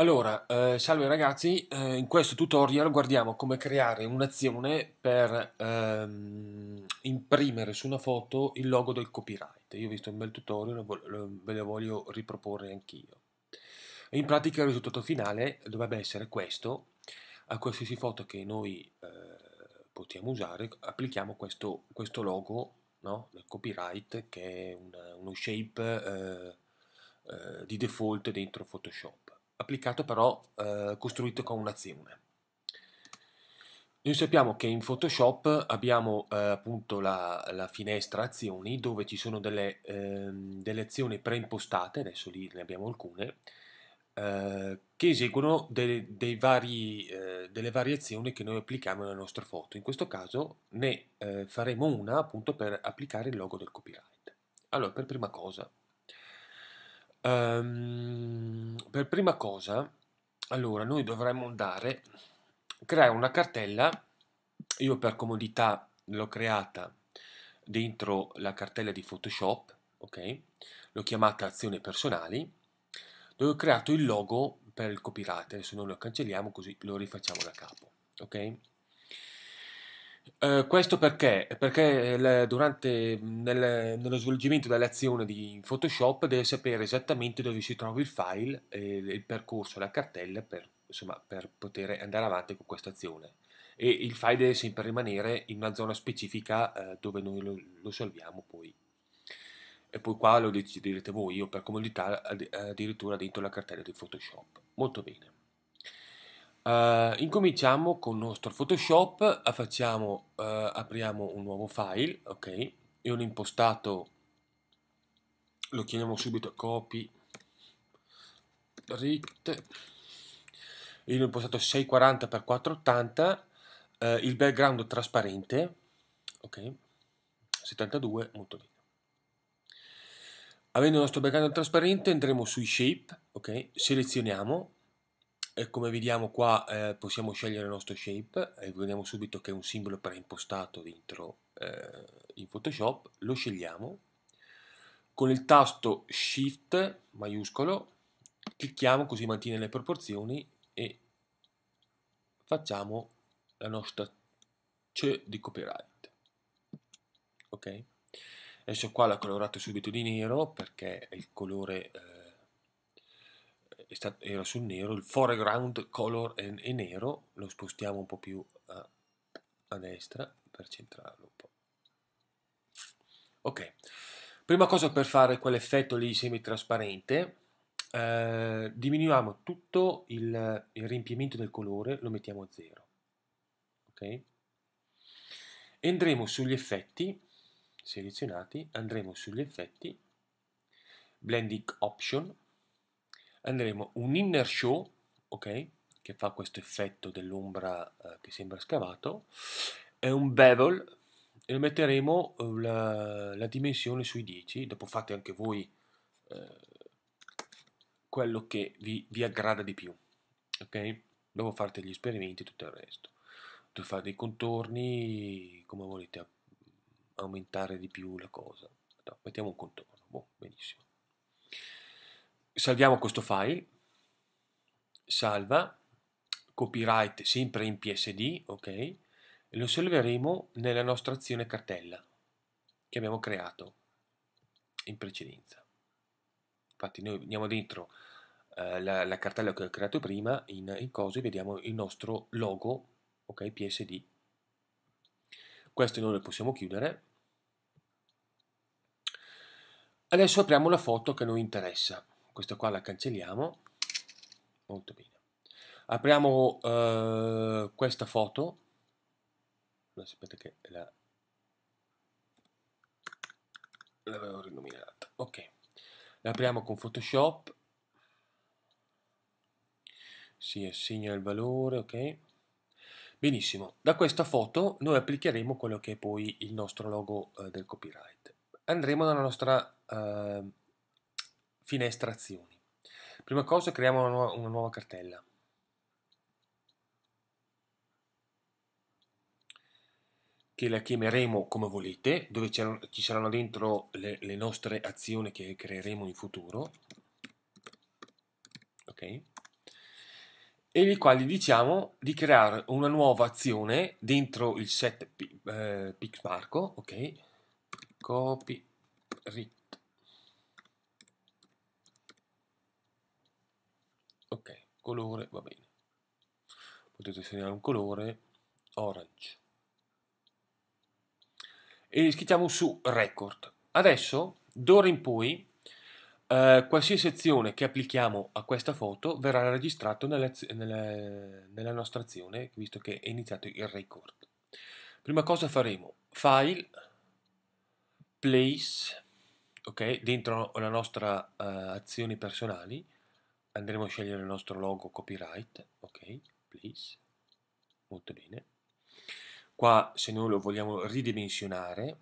Allora, eh, salve ragazzi, eh, in questo tutorial guardiamo come creare un'azione per ehm, imprimere su una foto il logo del copyright. Io ho visto un bel tutorial, ve lo voglio riproporre anch'io. In pratica il risultato finale dovrebbe essere questo, a qualsiasi foto che noi eh, possiamo usare applichiamo questo, questo logo no? del copyright che è una, uno shape eh, eh, di default dentro Photoshop applicato però eh, costruito con un'azione. Noi sappiamo che in Photoshop abbiamo eh, appunto la, la, finestra azioni dove ci sono delle, eh, delle azioni preimpostate, adesso lì ne abbiamo alcune, eh, che eseguono dei, dei vari, eh, delle varie azioni che noi applichiamo nella nostra foto. In questo caso ne eh, faremo una appunto per applicare il logo del copyright. Allora, per prima cosa, Um, per prima cosa, allora, noi dovremmo andare, a creare una cartella, io per comodità l'ho creata dentro la cartella di Photoshop, ok? L'ho chiamata azioni personali, dove ho creato il logo per il copyright, adesso noi lo cancelliamo così lo rifacciamo da capo, ok? Eh, questo perché? Perché il, eh, durante, nel, nello svolgimento dell'azione di Photoshop deve sapere esattamente dove si trova il file, eh, il percorso, la cartella per, insomma, per poter andare avanti con questa azione. E il file deve sempre rimanere in una zona specifica eh, dove noi lo, lo salviamo poi. E poi qua lo deciderete voi, io per comodità addirittura dentro la cartella di Photoshop. Molto bene. Uh, incominciamo con il nostro Photoshop, eh, facciamo, uh, apriamo un nuovo file, ok? Io l'ho impostato, lo chiamiamo subito copy, rit, io l'ho impostato 640x480, uh, il background trasparente, ok? 72, molto bene. Avendo il nostro background trasparente andremo sui shape, ok? Selezioniamo e come vediamo qua eh, possiamo scegliere il nostro shape e vediamo subito che è un simbolo preimpostato dentro eh, in Photoshop, lo scegliamo, con il tasto Shift maiuscolo clicchiamo così mantiene le proporzioni e facciamo la nostra C di copyright. Ok? Adesso qua l'ho colorato subito di nero perché è il colore... Eh, stato, era sul nero, il foreground color è, è, nero, lo spostiamo un po' più a, a destra per centrarlo un po'. Ok, prima cosa per fare quell'effetto lì semitrasparente, eh, diminuiamo tutto il, il, riempimento del colore, lo mettiamo a zero. Ok? E andremo sugli effetti, selezionati, andremo sugli effetti, blending option, andremo un inner show, ok? Che fa questo effetto dell'ombra eh, che sembra scavato, e un bevel, e metteremo eh, la, la dimensione sui 10, dopo fate anche voi eh, quello che vi, vi aggrada di più, ok? Dopo fate gli esperimenti e tutto il resto. Dovete fare dei contorni come volete aumentare di più la cosa. No, mettiamo un contorno, boh, benissimo salviamo questo file, salva, copyright sempre in PSD, ok, e lo salveremo nella nostra azione cartella che abbiamo creato in precedenza. Infatti noi andiamo dentro eh, la, la, cartella che ho creato prima in, in cose e vediamo il nostro logo, ok, PSD. Questo noi lo possiamo chiudere. Adesso apriamo la foto che noi interessa questa qua la cancelliamo, molto bene. Apriamo eh, questa foto, aspetta che la... l'avevo rinominata, ok. La apriamo con Photoshop, si assegna il valore, ok. Benissimo, da questa foto noi applicheremo quello che è poi il nostro logo eh, del copyright. Andremo nella nostra eh, finestrazioni. Prima cosa creiamo una nuova, una nuova cartella. Che la chiameremo come volete, dove ci saranno dentro le, le nostre azioni che creeremo in futuro. Ok? e gli quali diciamo di creare una nuova azione dentro il set eh, pixmarco, ok? Copy, ric ok colore va bene potete segnare un colore orange e schiacciamo su record adesso d'ora in poi eh, qualsiasi azione che applichiamo a questa foto verrà registrato nella, nella, nella nostra azione visto che è iniziato il record prima cosa faremo file place ok dentro la nostra uh, azioni personali andremo a scegliere il nostro logo copyright ok please molto bene qua se noi lo vogliamo ridimensionare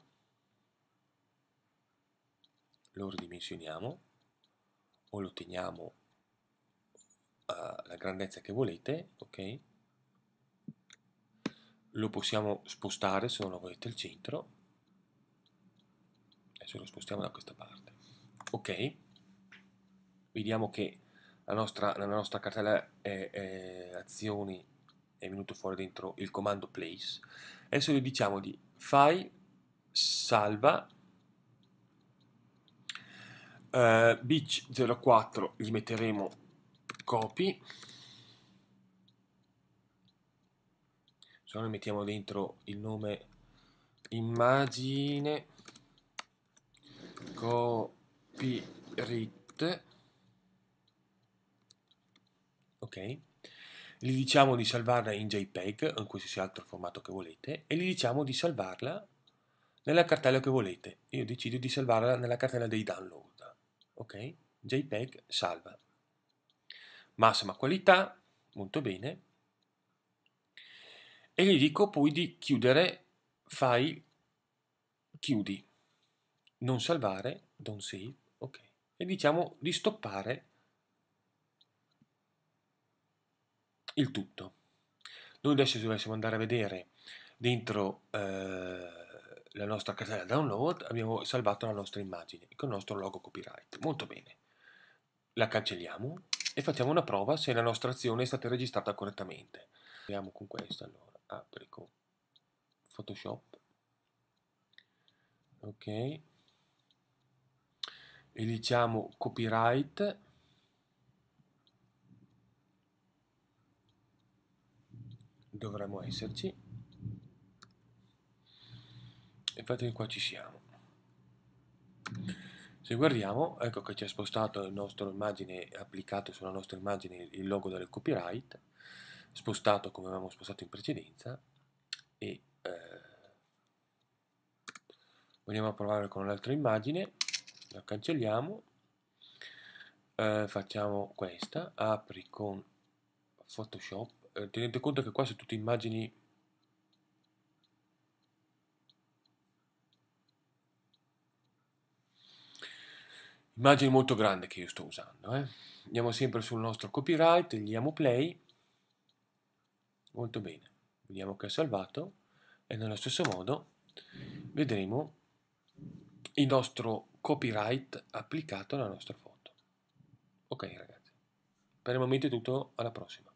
lo ridimensioniamo o lo teniamo alla grandezza che volete ok lo possiamo spostare se non lo volete al centro adesso lo spostiamo da questa parte ok vediamo che la nostra, nella nostra cartella è, è azioni è venuto fuori dentro il comando place. Adesso gli diciamo di file, salva, uh, eh, beach 04 gli metteremo copy, se no mettiamo dentro il nome immagine copyright ok? Gli diciamo di salvarla in JPEG o in qualsiasi altro formato che volete e gli diciamo di salvarla nella cartella che volete. Io decido di salvarla nella cartella dei download, ok? JPEG salva. Massima qualità, molto bene. E gli dico poi di chiudere file chiudi, non salvare, don't save, ok. E diciamo di stoppare il tutto. Noi adesso se dovessimo andare a vedere dentro eh, la nostra casella download abbiamo salvato la nostra immagine con il nostro logo copyright. Molto bene. La cancelliamo e facciamo una prova se la nostra azione è stata registrata correttamente. Proviamo con questa allora. Applico Photoshop. Ok. E diciamo copyright dovremmo esserci infatti qua ci siamo se guardiamo ecco che ci ha spostato la nostra immagine applicato sulla nostra immagine il logo del copyright spostato come avevamo spostato in precedenza e eh, vogliamo provare con un'altra immagine la cancelliamo eh, facciamo questa apri con Photoshop, eh, tenete conto che qua sono tutte immagini immagine molto grande che io sto usando. Eh? Andiamo sempre sul nostro copyright, gli diamo play, molto bene, vediamo che è salvato e nello stesso modo vedremo il nostro copyright applicato alla nostra foto. Ok ragazzi, per il momento è tutto, alla prossima.